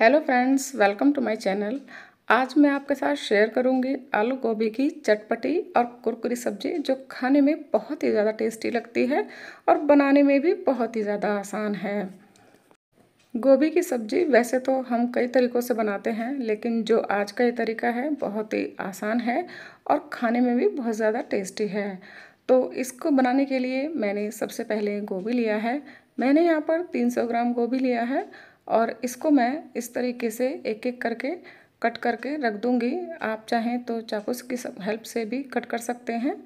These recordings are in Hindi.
hello friends welcome to my channel आज मैं आपके साथ शेयर करूंगी आलू गोभी की चटपटी और कुरकुरी सब्जी जो खाने में बहुत ही ज़्यादा टेस्टी लगती है और बनाने में भी बहुत ही ज़्यादा आसान है गोभी की सब्जी वैसे तो हम कई तरीक़ों से बनाते हैं लेकिन जो आज का ये तरीका है बहुत ही आसान है और खाने में भी बहुत ज़्यादा टेस्टी है तो इसको बनाने के लिए मैंने सबसे पहले गोभी लिया है मैंने यहाँ पर 300 ग्राम गोभी लिया है और इसको मैं इस तरीके से एक एक करके कट करके रख दूँगी आप चाहें तो चाकूस की हेल्प से भी कट कर सकते हैं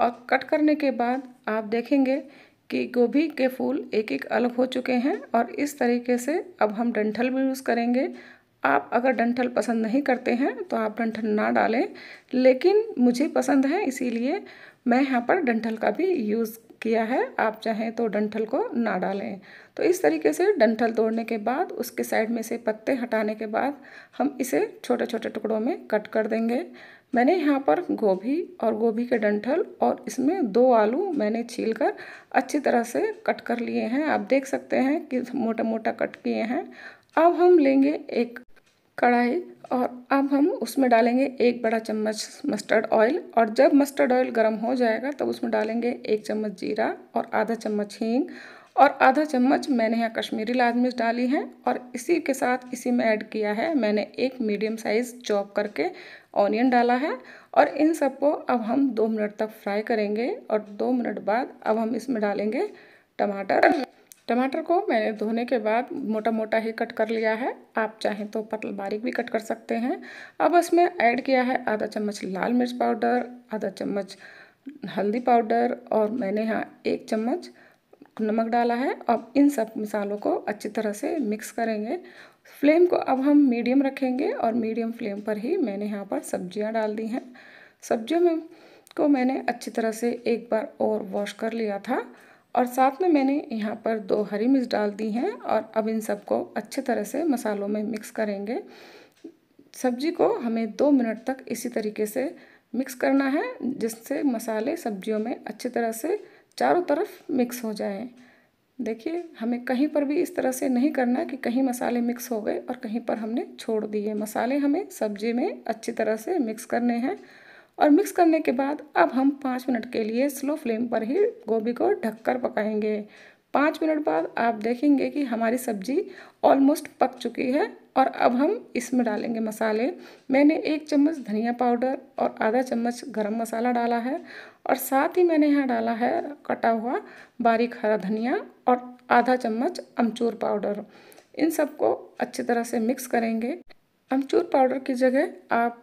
और कट करने के बाद आप देखेंगे कि गोभी के फूल एक एक अलग हो चुके हैं और इस तरीके से अब हम डंठल भी यूज़ करेंगे आप अगर डंठल पसंद नहीं करते हैं तो आप डंठल ना डालें लेकिन मुझे पसंद है इसीलिए मैं यहाँ पर डंठल का भी यूज़ किया है आप चाहें तो डंठल को ना डालें तो इस तरीके से डंठल तोड़ने के बाद उसके साइड में से पत्ते हटाने के बाद हम इसे छोटे छोटे टुकड़ों में कट कर देंगे मैंने यहाँ पर गोभी और गोभी के डंठल और इसमें दो आलू मैंने छील कर अच्छी तरह से कट कर लिए हैं आप देख सकते हैं कि मोटा मोटा कट किए हैं अब हम लेंगे एक कढ़ाई और अब हम उसमें डालेंगे एक बड़ा चम्मच मस्टर्ड ऑयल और जब मस्टर्ड ऑयल गर्म हो जाएगा तब उसमें डालेंगे एक चम्मच जीरा और आधा चम्मच हींग और आधा चम्मच मैंने यहाँ कश्मीरी लाल मिर्च डाली है और इसी के साथ इसी में ऐड किया है मैंने एक मीडियम साइज़ चॉप करके ऑनियन डाला है और इन सबको अब हम दो मिनट तक फ्राई करेंगे और दो मिनट बाद अब हम इसमें डालेंगे टमाटर टमाटर को मैंने धोने के बाद मोटा मोटा ही कट कर लिया है आप चाहें तो पतल बारीक भी कट कर सकते हैं अब इसमें ऐड किया है आधा चम्मच लाल मिर्च पाउडर आधा चम्मच हल्दी पाउडर और मैंने यहाँ एक चम्मच नमक डाला है अब इन सब मिसालों को अच्छी तरह से मिक्स करेंगे फ्लेम को अब हम मीडियम रखेंगे और मीडियम फ्लेम पर ही मैंने यहाँ पर सब्जियाँ डाल दी हैं सब्जियों में को मैंने अच्छी तरह से एक बार और वॉश कर लिया था और साथ में मैंने यहाँ पर दो हरी मिर्च डाल दी हैं और अब इन सबको अच्छे तरह से मसालों में मिक्स करेंगे सब्जी को हमें दो मिनट तक इसी तरीके से मिक्स करना है जिससे मसाले सब्जियों में अच्छी तरह से चारों तरफ मिक्स हो जाएं देखिए हमें कहीं पर भी इस तरह से नहीं करना कि कहीं मसाले मिक्स हो गए और कहीं पर हमने छोड़ दिए मसाले हमें सब्जी में अच्छी तरह से मिक्स करने हैं और मिक्स करने के बाद अब हम पाँच मिनट के लिए स्लो फ्लेम पर ही गोभी को ढककर पकाएंगे पाँच मिनट बाद आप देखेंगे कि हमारी सब्जी ऑलमोस्ट पक चुकी है और अब हम इसमें डालेंगे मसाले मैंने एक चम्मच धनिया पाउडर और आधा चम्मच गरम मसाला डाला है और साथ ही मैंने यहाँ डाला है कटा हुआ बारीक हरा धनिया और आधा चम्मच अमचूर पाउडर इन सबको अच्छी तरह से मिक्स करेंगे अमचूर पाउडर की जगह आप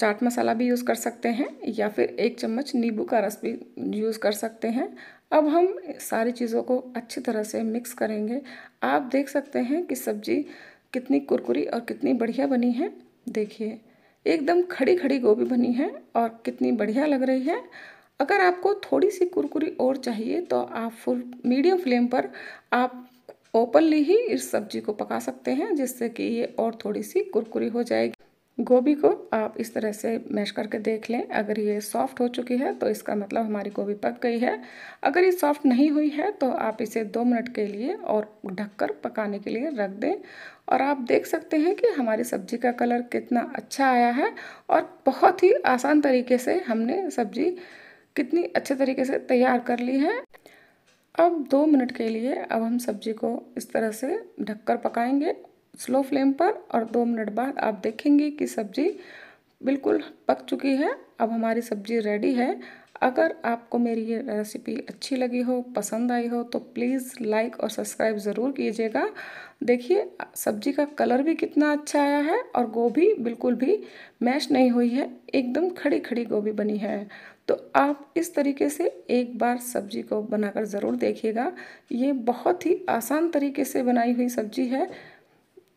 चाट मसाला भी यूज़ कर सकते हैं या फिर एक चम्मच नींबू का रस भी यूज़ कर सकते हैं अब हम सारी चीज़ों को अच्छी तरह से मिक्स करेंगे आप देख सकते हैं कि सब्जी कितनी कुरकुरी और कितनी बढ़िया बनी है देखिए एकदम खड़ी खड़ी गोभी बनी है और कितनी बढ़िया लग रही है अगर आपको थोड़ी सी कुरकुरी और चाहिए तो आप फुल मीडियम फ्लेम पर आप ओपनली ही इस सब्जी को पका सकते हैं जिससे कि ये और थोड़ी सी कुरकुरी हो जाएगी गोभी को आप इस तरह से मैश करके देख लें अगर ये सॉफ्ट हो चुकी है तो इसका मतलब हमारी गोभी पक गई है अगर ये सॉफ्ट नहीं हुई है तो आप इसे दो मिनट के लिए और ढककर पकाने के लिए रख दें और आप देख सकते हैं कि हमारी सब्जी का कलर कितना अच्छा आया है और बहुत ही आसान तरीके से हमने सब्जी कितनी अच्छे तरीके से तैयार कर ली है अब दो मिनट के लिए अब हम सब्जी को इस तरह से ढककर पकाएंगे स्लो फ्लेम पर और दो मिनट बाद आप देखेंगे कि सब्ज़ी बिल्कुल पक चुकी है अब हमारी सब्ज़ी रेडी है अगर आपको मेरी ये रेसिपी अच्छी लगी हो पसंद आई हो तो प्लीज़ लाइक और सब्सक्राइब ज़रूर कीजिएगा देखिए सब्जी का कलर भी कितना अच्छा आया है और गोभी बिल्कुल भी मैश नहीं हुई है एकदम खड़ी खड़ी गोभी बनी है तो आप इस तरीके से एक बार सब्जी को बनाकर ज़रूर देखिएगा ये बहुत ही आसान तरीके से बनाई हुई सब्जी है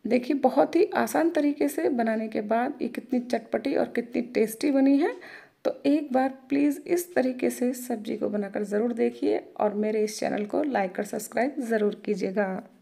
देखिए बहुत ही आसान तरीके से बनाने के बाद ये कितनी चटपटी और कितनी टेस्टी बनी है तो एक बार प्लीज़ इस तरीके से सब्जी को बनाकर ज़रूर देखिए और मेरे इस चैनल को लाइक और सब्सक्राइब ज़रूर कीजिएगा